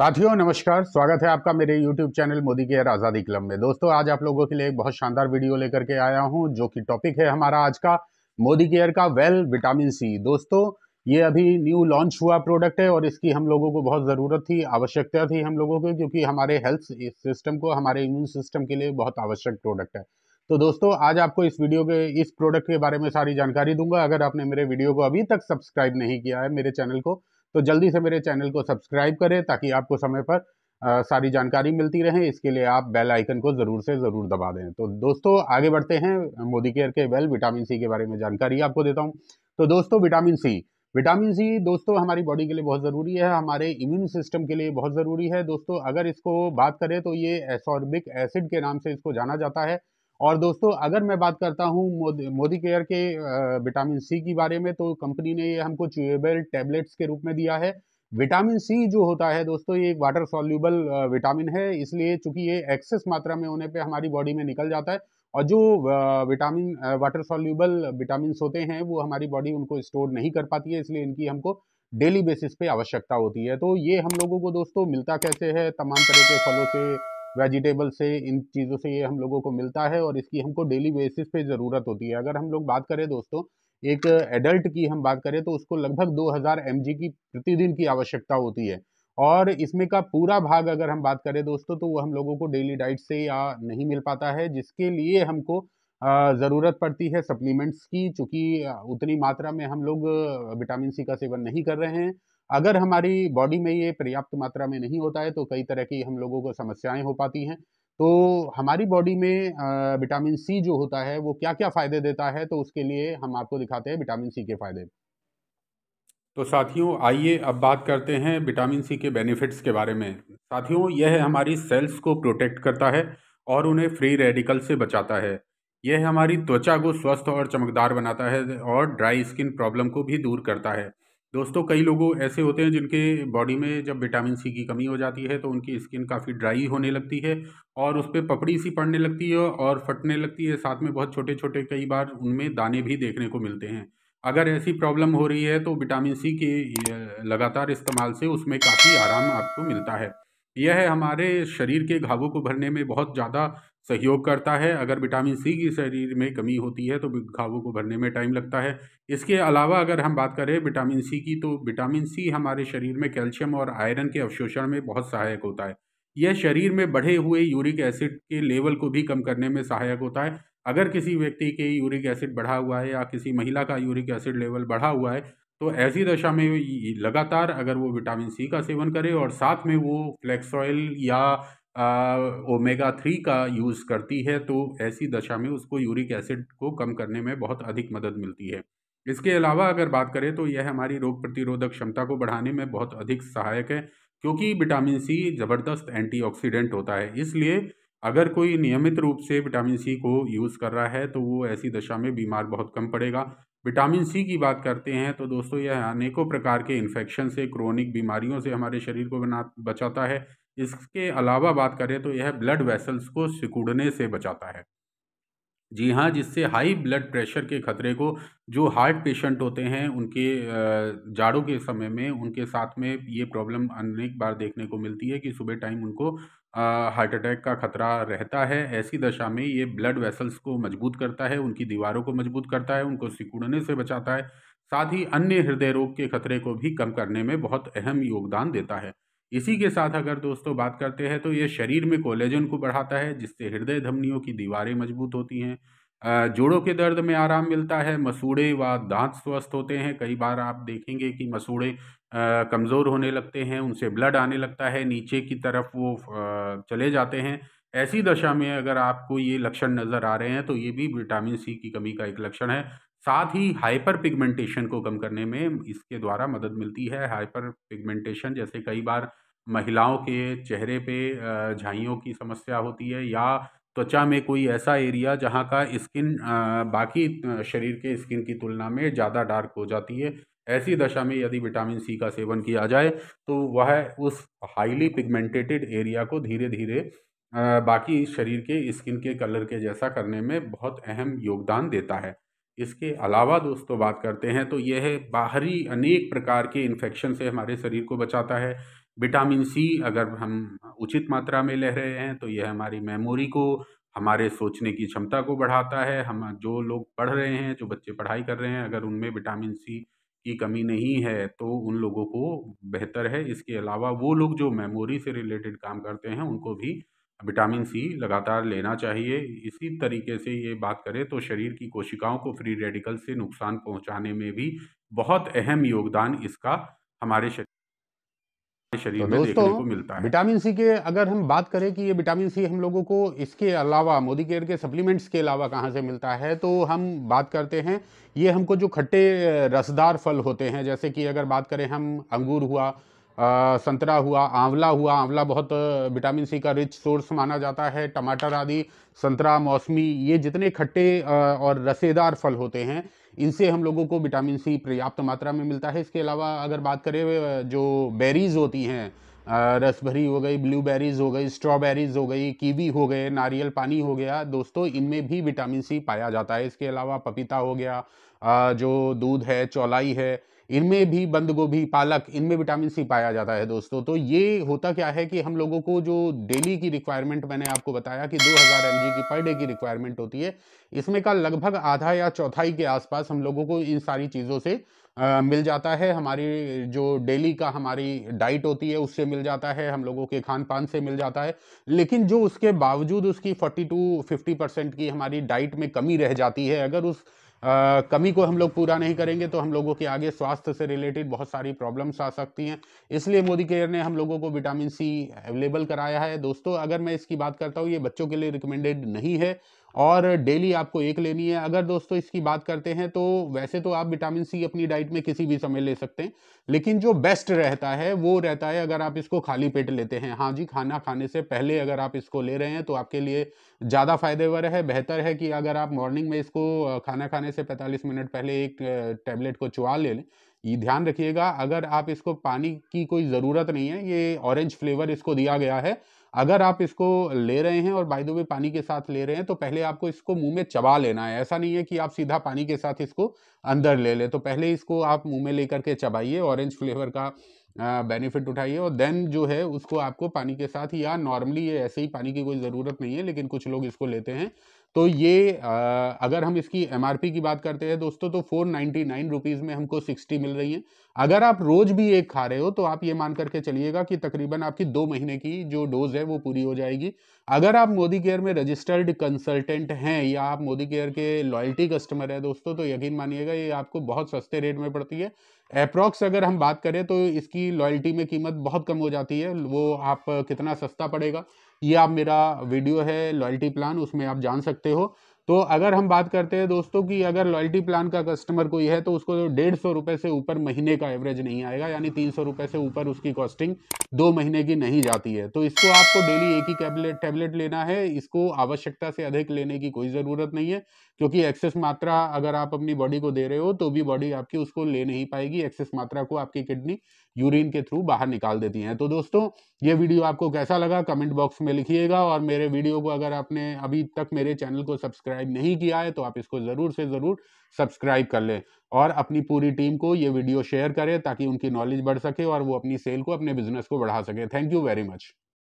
साथियों नमस्कार स्वागत है आपका मेरे YouTube चैनल मोदी के आज़ादी क्लब में दोस्तों आज आप लोगों के लिए एक बहुत शानदार वीडियो लेकर के आया हूं जो कि टॉपिक है हमारा आज का मोदी केयर का वेल विटामिन सी दोस्तों ये अभी न्यू लॉन्च हुआ प्रोडक्ट है और इसकी हम लोगों को बहुत ज़रूरत थी आवश्यकता थी हम लोगों को क्योंकि हमारे हेल्थ सिस्टम को हमारे इम्यून सिस्टम के लिए बहुत आवश्यक प्रोडक्ट है तो दोस्तों आज आपको इस वीडियो के इस प्रोडक्ट के बारे में सारी जानकारी दूंगा अगर आपने मेरे वीडियो को अभी तक सब्सक्राइब नहीं किया है मेरे चैनल को तो जल्दी से मेरे चैनल को सब्सक्राइब करें ताकि आपको समय पर आ, सारी जानकारी मिलती रहे इसके लिए आप बेल आइकन को ज़रूर से ज़रूर दबा दें तो दोस्तों आगे बढ़ते हैं मोदी केयर के वेल विटामिन सी के बारे में जानकारी आपको देता हूँ तो दोस्तों विटामिन सी विटामिन सी दोस्तों हमारी बॉडी के लिए बहुत ज़रूरी है हमारे इम्यून सिस्टम के लिए बहुत ज़रूरी है दोस्तों अगर इसको बात करें तो ये एसॉर्बिक एसिड के नाम से इसको जाना जाता है और दोस्तों अगर मैं बात करता हूँ मोदी मोदी केयर के विटामिन सी के बारे में तो कंपनी ने ये हमको च्यूएबल टेबलेट्स के रूप में दिया है विटामिन सी जो होता है दोस्तों ये एक वाटर सॉल्यूबल विटामिन है इसलिए चूंकि ये एक्सेस मात्रा में होने पे हमारी बॉडी में निकल जाता है और जो विटामिन वाटर सॉल्यूबल विटामिन होते हैं वो हमारी बॉडी उनको स्टोर नहीं कर पाती है इसलिए इनकी हमको डेली बेसिस पे आवश्यकता होती है तो ये हम लोगों को दोस्तों मिलता कैसे है तमाम तरह के फलों से वेजिटेबल से इन चीज़ों से ये हम लोगों को मिलता है और इसकी हमको डेली बेसिस पे ज़रूरत होती है अगर हम लोग बात करें दोस्तों एक एडल्ट की हम बात करें तो उसको लगभग 2000 हज़ार की प्रतिदिन की आवश्यकता होती है और इसमें का पूरा भाग अगर हम बात करें दोस्तों तो वो हम लोगों को डेली डाइट से या नहीं मिल पाता है जिसके लिए हमको ज़रूरत पड़ती है सप्लीमेंट्स की चूँकि उतनी मात्रा में हम लोग विटामिन सी का सेवन नहीं कर रहे हैं अगर हमारी बॉडी में ये पर्याप्त मात्रा में नहीं होता है तो कई तरह की हम लोगों को समस्याएं हो पाती हैं तो हमारी बॉडी में विटामिन सी जो होता है वो क्या क्या फ़ायदे देता है तो उसके लिए हम आपको दिखाते हैं विटामिन सी के फ़ायदे तो साथियों आइए अब बात करते हैं विटामिन सी के बेनिफिट्स के बारे में साथियों यह हमारी सेल्स को प्रोटेक्ट करता है और उन्हें फ्री रेडिकल से बचाता है यह हमारी त्वचा को स्वस्थ और चमकदार बनाता है और ड्राई स्किन प्रॉब्लम को भी दूर करता है दोस्तों कई लोगों ऐसे होते हैं जिनके बॉडी में जब विटामिन सी की कमी हो जाती है तो उनकी स्किन काफ़ी ड्राई होने लगती है और उस पर पपड़ी सी पड़ने लगती है और फटने लगती है साथ में बहुत छोटे छोटे कई बार उनमें दाने भी देखने को मिलते हैं अगर ऐसी प्रॉब्लम हो रही है तो विटामिन सी के लगातार इस्तेमाल से उसमें काफ़ी आराम आपको मिलता है यह हमारे शरीर के घावों को भरने में बहुत ज़्यादा सहयोग करता है अगर विटामिन सी की शरीर में कमी होती है तो घावों को भरने में टाइम लगता है इसके अलावा अगर हम बात करें विटामिन सी की तो विटामिन सी हमारे शरीर में कैल्शियम और आयरन के अवशोषण में बहुत सहायक होता है यह शरीर में बढ़े हुए यूरिक एसिड के लेवल को भी कम करने में सहायक होता है अगर किसी व्यक्ति के यूरिक एसिड बढ़ा हुआ है या किसी महिला का यूरिक एसिड लेवल बढ़ा हुआ है तो ऐसी दशा में लगातार अगर वो विटामिन सी का सेवन करे और साथ में वो फ्लैक्स ऑयल या ओमेगा थ्री का यूज़ करती है तो ऐसी दशा में उसको यूरिक एसिड को कम करने में बहुत अधिक मदद मिलती है इसके अलावा अगर बात करें तो यह हमारी रोग प्रतिरोधक क्षमता को बढ़ाने में बहुत अधिक सहायक है क्योंकि विटामिन सी ज़बरदस्त एंटीऑक्सीडेंट होता है इसलिए अगर कोई नियमित रूप से विटामिन सी को यूज़ कर रहा है तो वो ऐसी दशा में बीमार बहुत कम पड़ेगा विटामिन सी की बात करते हैं तो दोस्तों यह अनेकों प्रकार के इन्फेक्शन से क्रोनिक बीमारियों से हमारे शरीर को बना बचाता है इसके अलावा बात करें तो यह ब्लड वेसल्स को सिकुड़ने से बचाता है जी हाँ जिससे हाई ब्लड प्रेशर के खतरे को जो हार्ट पेशेंट होते हैं उनके जाड़ों के समय में उनके साथ में ये प्रॉब्लम अनेक बार देखने को मिलती है कि सुबह टाइम उनको हार्ट अटैक का खतरा रहता है ऐसी दशा में ये ब्लड वेसल्स को मजबूत करता है उनकी दीवारों को मजबूत करता है उनको सिकुड़ने से बचाता है साथ ही अन्य हृदय रोग के खतरे को भी कम करने में बहुत अहम योगदान देता है इसी के साथ अगर दोस्तों बात करते हैं तो ये शरीर में कोलेजन को बढ़ाता है जिससे हृदय धमनियों की दीवारें मजबूत होती हैं जोड़ों के दर्द में आराम मिलता है मसूड़े व दांत स्वस्थ होते हैं कई बार आप देखेंगे कि मसूड़े कमज़ोर होने लगते हैं उनसे ब्लड आने लगता है नीचे की तरफ वो चले जाते हैं ऐसी दशा में अगर आपको ये लक्षण नज़र आ रहे हैं तो ये भी विटामिन सी की कमी का एक लक्षण है साथ ही हाइपर पिगमेंटेशन को कम करने में इसके द्वारा मदद मिलती है हाइपर पिगमेंटेशन जैसे कई बार महिलाओं के चेहरे पे झाइयों की समस्या होती है या त्वचा में कोई ऐसा एरिया जहाँ का स्किन बाकी शरीर के स्किन की तुलना में ज़्यादा डार्क हो जाती है ऐसी दशा में यदि विटामिन सी का सेवन किया जाए तो वह उस हाईली पिगमेंटेटेड एरिया को धीरे धीरे बाकी शरीर के स्किन के कलर के जैसा करने में बहुत अहम योगदान देता है इसके अलावा दोस्तों बात करते हैं तो यह बाहरी अनेक प्रकार के इन्फेक्शन से हमारे शरीर को बचाता है विटामिन सी अगर हम उचित मात्रा में ले रहे हैं तो यह हमारी मेमोरी को हमारे सोचने की क्षमता को बढ़ाता है हम जो लोग पढ़ रहे हैं जो बच्चे पढ़ाई कर रहे हैं अगर उनमें विटामिन सी की कमी नहीं है तो उन लोगों को बेहतर है इसके अलावा वो लोग जो मेमोरी से रिलेटेड काम करते हैं उनको भी विटामिन सी लगातार लेना चाहिए इसी तरीके से ये बात करें तो शरीर की कोशिकाओं को फ्री रेडिकल से नुकसान पहुंचाने में भी बहुत अहम योगदान इसका हमारे शरीर शरीर तो में देखने को मिलता है विटामिन सी के अगर हम बात करें कि ये विटामिन सी हम लोगों को इसके अलावा मोदी केयर के सप्लीमेंट्स के अलावा कहाँ से मिलता है तो हम बात करते हैं ये हमको जो खट्टे रसदार फल होते हैं जैसे कि अगर बात करें हम अंगूर हुआ संतरा हुआ आंवला हुआ आंवला बहुत विटामिन सी का रिच सोर्स माना जाता है टमाटर आदि संतरा मौसमी ये जितने खट्टे और रसेदार फल होते हैं इनसे हम लोगों को विटामिन सी पर्याप्त मात्रा में मिलता है इसके अलावा अगर बात करें जो बेरीज़ होती हैं रसभरी हो गई ब्लूबेरीज़ हो गई स्ट्रॉबेरीज़ हो गई कीवी हो गए नारियल पानी हो गया दोस्तों इनमें भी विटामिन सी पाया जाता है इसके अलावा पपीता हो गया जो दूध है चौलाई है इनमें भी बंद गोभी पालक इनमें विटामिन सी पाया जाता है दोस्तों तो ये होता क्या है कि हम लोगों को जो डेली की रिक्वायरमेंट मैंने आपको बताया कि 2000 हज़ार की पर डे की रिक्वायरमेंट होती है इसमें का लगभग आधा या चौथाई के आसपास हम लोगों को इन सारी चीज़ों से आ, मिल जाता है हमारी जो डेली का हमारी डाइट होती है उससे मिल जाता है हम लोगों के खान पान से मिल जाता है लेकिन जो उसके बावजूद उसकी 40 टू 50 परसेंट की हमारी डाइट में कमी रह जाती है अगर उस आ, कमी को हम लोग पूरा नहीं करेंगे तो हम लोगों के आगे स्वास्थ्य से रिलेटेड बहुत सारी प्रॉब्लम्स आ सकती हैं इसलिए मोदी केयर ने हम लोगों को विटामिन सी अवेलेबल कराया है दोस्तों अगर मैं इसकी बात करता हूँ ये बच्चों के लिए रिकमेंडेड नहीं है और डेली आपको एक लेनी है अगर दोस्तों इसकी बात करते हैं तो वैसे तो आप विटामिन सी अपनी डाइट में किसी भी समय ले सकते हैं लेकिन जो बेस्ट रहता है वो रहता है अगर आप इसको खाली पेट लेते हैं हाँ जी खाना खाने से पहले अगर आप इसको ले रहे हैं तो आपके लिए ज़्यादा फायदेवर है बेहतर है कि अगर आप मॉर्निंग में इसको खाना खाने से पैंतालीस मिनट पहले एक टैबलेट को चुआ ले लें ये ध्यान रखिएगा अगर आप इसको पानी की कोई ज़रूरत नहीं है ये ऑरेंज फ्लेवर इसको दिया गया है अगर आप इसको ले रहे हैं और बाय द वे पानी के साथ ले रहे हैं तो पहले आपको इसको मुंह में चबा लेना है ऐसा नहीं है कि आप सीधा पानी के साथ इसको अंदर ले लें तो पहले इसको आप मुंह में लेकर के चबाइए ऑरेंज फ्लेवर का बेनिफिट उठाइए और देन जो है उसको आपको पानी के साथ या नॉर्मली ये ऐसे ही पानी की कोई ज़रूरत नहीं है लेकिन कुछ लोग इसको लेते हैं तो ये आ, अगर हम इसकी एम की बात करते हैं दोस्तों तो फोर नाइन्टी नाइन रुपीज़ में हमको सिक्सटी मिल रही है अगर आप रोज़ भी एक खा रहे हो तो आप ये मान करके चलिएगा कि तकरीबन आपकी दो महीने की जो डोज है वो पूरी हो जाएगी अगर आप मोदी केयर में रजिस्टर्ड कंसल्टेंट हैं या आप मोदी केयर के लॉयल्टी कस्टमर है दोस्तों तो यकीन मानिएगा ये आपको बहुत सस्ते रेट में पड़ती है अप्रॉक्स अगर हम बात करें तो इसकी लॉयल्टी में कीमत बहुत कम हो जाती है वो आप कितना सस्ता पड़ेगा ये आप मेरा वीडियो है लॉयल्टी प्लान उसमें आप जान सकते हो तो अगर हम बात करते हैं दोस्तों कि अगर लॉयल्टी प्लान का कस्टमर कोई है तो उसको डेढ़ सौ रुपये से ऊपर महीने का एवरेज नहीं आएगा यानी तीन सौ रुपये से ऊपर उसकी कॉस्टिंग दो महीने की नहीं जाती है तो इसको आपको डेली एक ही टैबलेट टैबलेट लेना है इसको आवश्यकता से अधिक लेने की कोई ज़रूरत नहीं है क्योंकि एक्सेस मात्रा अगर आप अपनी बॉडी को दे रहे हो तो भी बॉडी आपकी उसको ले नहीं पाएगी एक्सेस मात्रा को आपकी किडनी यूरिन के थ्रू बाहर निकाल देती हैं तो दोस्तों ये वीडियो आपको कैसा लगा कमेंट बॉक्स में लिखिएगा और मेरे वीडियो को अगर आपने अभी तक मेरे चैनल को सब्सक्राइब नहीं किया है तो आप इसको ज़रूर से ज़रूर सब्सक्राइब कर लें और अपनी पूरी टीम को ये वीडियो शेयर करें ताकि उनकी नॉलेज बढ़ सके और वो अपनी सेल को अपने बिजनेस को बढ़ा सके थैंक यू वेरी मच